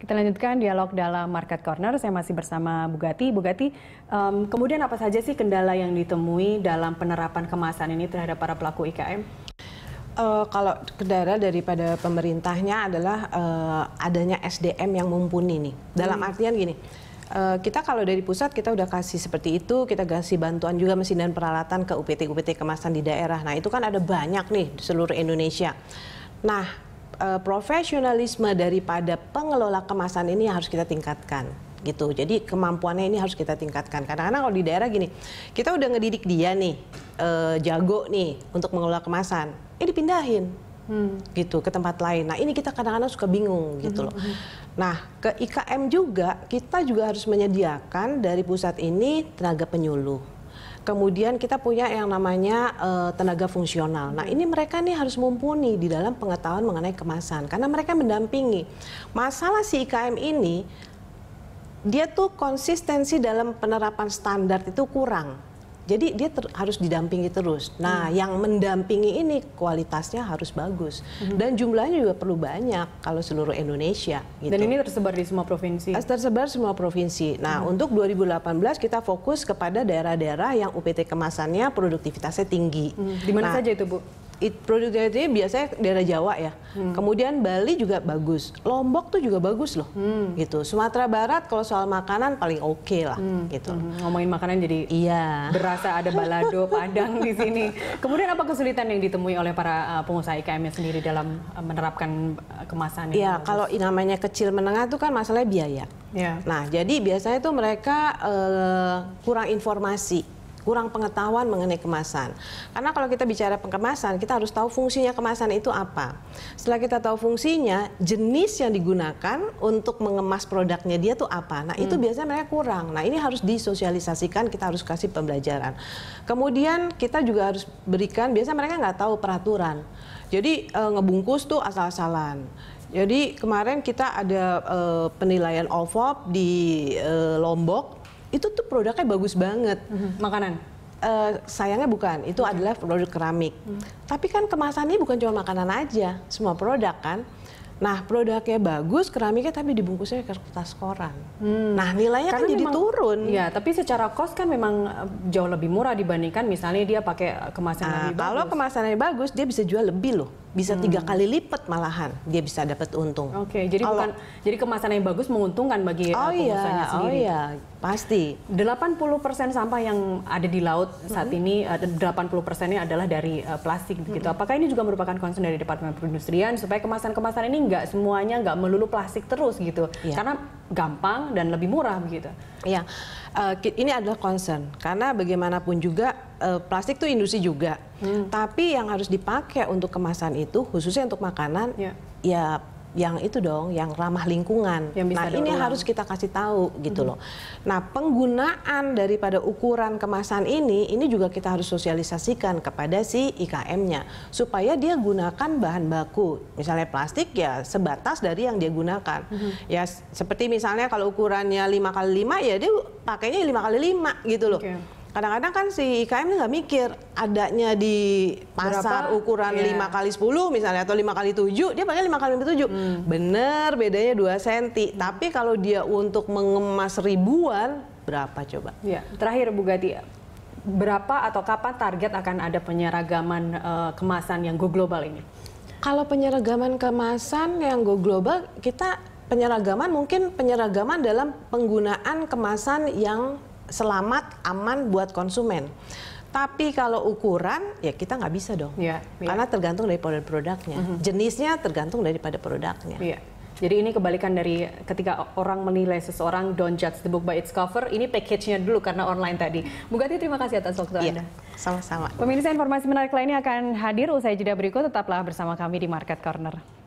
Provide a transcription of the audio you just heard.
Kita lanjutkan dialog dalam Market Corner. Saya masih bersama Bugati. Bugati, um, kemudian apa saja sih kendala yang ditemui dalam penerapan kemasan ini terhadap para pelaku IKM? Uh, eh, kalau kendala daripada pemerintahnya adalah uh, adanya SDM yang mumpuni nih. Dalam hmm. artian gini, Uh, kita kalau dari pusat kita udah kasih seperti itu, kita kasih bantuan juga mesin dan peralatan ke UPT-UPT kemasan di daerah. Nah itu kan ada banyak nih di seluruh Indonesia. Nah uh, profesionalisme daripada pengelola kemasan ini harus kita tingkatkan gitu. Jadi kemampuannya ini harus kita tingkatkan. Karena kadang kalau di daerah gini, kita udah ngedidik dia nih, uh, jago nih untuk mengelola kemasan, eh dipindahin. Hmm. gitu ke tempat lain. Nah ini kita kadang-kadang suka bingung gitu loh. Hmm, hmm, hmm. Nah ke IKM juga kita juga harus menyediakan dari pusat ini tenaga penyuluh Kemudian kita punya yang namanya uh, tenaga fungsional. Nah, ini mereka nih harus mumpuni di dalam pengetahuan mengenai kemasan karena mereka mendampingi. Masalah si IKM ini dia tuh konsistensi dalam penerapan standar itu kurang jadi dia ter, harus didampingi terus. Nah, hmm. yang mendampingi ini kualitasnya harus bagus hmm. dan jumlahnya juga perlu banyak kalau seluruh Indonesia. Gitu. Dan ini tersebar di semua provinsi. Eh, tersebar semua provinsi. Nah, hmm. untuk 2018 kita fokus kepada daerah-daerah yang UPT kemasannya produktivitasnya tinggi. Hmm. Di mana nah, saja itu, Bu? it produktivitasnya biasanya daerah Jawa ya. Hmm. Kemudian Bali juga bagus, Lombok tuh juga bagus loh, hmm. gitu. Sumatera Barat kalau soal makanan paling oke okay lah, hmm. gitu. Hmm. Ngomongin makanan jadi iya. berasa ada balado Padang di sini. Kemudian apa kesulitan yang ditemui oleh para uh, pengusaha IKM sendiri dalam uh, menerapkan uh, kemasan ini? Iya, kalau namanya kecil menengah itu kan masalah biaya. Ya. Nah, jadi biasanya tuh mereka uh, kurang informasi kurang pengetahuan mengenai kemasan. Karena kalau kita bicara pengemasan, kita harus tahu fungsinya kemasan itu apa. Setelah kita tahu fungsinya, jenis yang digunakan untuk mengemas produknya dia tuh apa. Nah, itu hmm. biasanya mereka kurang. Nah, ini harus disosialisasikan, kita harus kasih pembelajaran. Kemudian kita juga harus berikan, biasanya mereka nggak tahu peraturan. Jadi e, ngebungkus tuh asal-asalan. Jadi kemarin kita ada e, penilaian OVOP di e, Lombok itu tuh produknya bagus banget. Mm-hmm. Makanan? Uh, sayangnya bukan, itu okay. adalah produk keramik. Hmm. Tapi kan kemasannya bukan cuma makanan aja, semua produk kan. Nah, produknya bagus, keramiknya tapi dibungkusnya kertas koran. Hmm. Nah, nilainya Karena kan jadi turun. ya tapi secara kos kan memang eh, jauh lebih murah dibandingkan misalnya dia pakai kemasan nah, lebih bagus. Kalau kemasannya bagus, dia bisa jual lebih loh bisa hmm. tiga kali lipat malahan dia bisa dapat untung. Oke, okay, jadi bukan jadi kemasan yang bagus menguntungkan bagi oh eh, pengusahanya iya, sendiri. Oh iya, oh iya pasti. 80% sampah yang ada di laut saat mm -hmm. ini 80 eh, persennya adalah dari eh, plastik hmm. begitu. -hmm. Apakah ini juga merupakan concern dari Departemen Perindustrian supaya kemasan-kemasan ini enggak semuanya enggak melulu plastik terus gitu? Yeah. Karena gampang dan lebih murah begitu. Iya, uh, ini adalah concern karena bagaimanapun juga uh, plastik itu industri juga, hmm. tapi yang harus dipakai untuk kemasan itu khususnya untuk makanan, ya, ya yang itu dong, yang ramah lingkungan. Yang bisa nah ini ulang. harus kita kasih tahu gitu mm -hmm. loh. Nah penggunaan daripada ukuran kemasan ini, ini juga kita harus sosialisasikan kepada si IKM-nya supaya dia gunakan bahan baku, misalnya plastik ya sebatas dari yang dia gunakan. Mm -hmm. Ya seperti misalnya kalau ukurannya lima kali lima ya dia pakainya lima kali lima gitu loh. Okay kadang-kadang kan si IKM nggak mikir adanya di pasar Berapa? ukuran iya. lima kali sepuluh misalnya atau lima kali tujuh dia pakai lima kali tujuh hmm. bener bedanya dua senti hmm. tapi kalau dia untuk mengemas ribuan berapa coba ya terakhir Bu Gati berapa atau kapan target akan ada penyeragaman uh, kemasan yang go global ini kalau penyeragaman kemasan yang go global kita penyeragaman mungkin penyeragaman dalam penggunaan kemasan yang selamat, aman buat konsumen. Tapi kalau ukuran ya kita nggak bisa dong, ya, ya. karena tergantung dari produknya, mm -hmm. jenisnya tergantung daripada produknya. Ya. Jadi ini kebalikan dari ketika orang menilai seseorang don't judge the book by its cover. Ini package-nya dulu karena online tadi. Bugati terima kasih atas waktu ya. Anda. Sama-sama. Pemirsa informasi menarik lainnya akan hadir usai jeda berikut. Tetaplah bersama kami di Market Corner.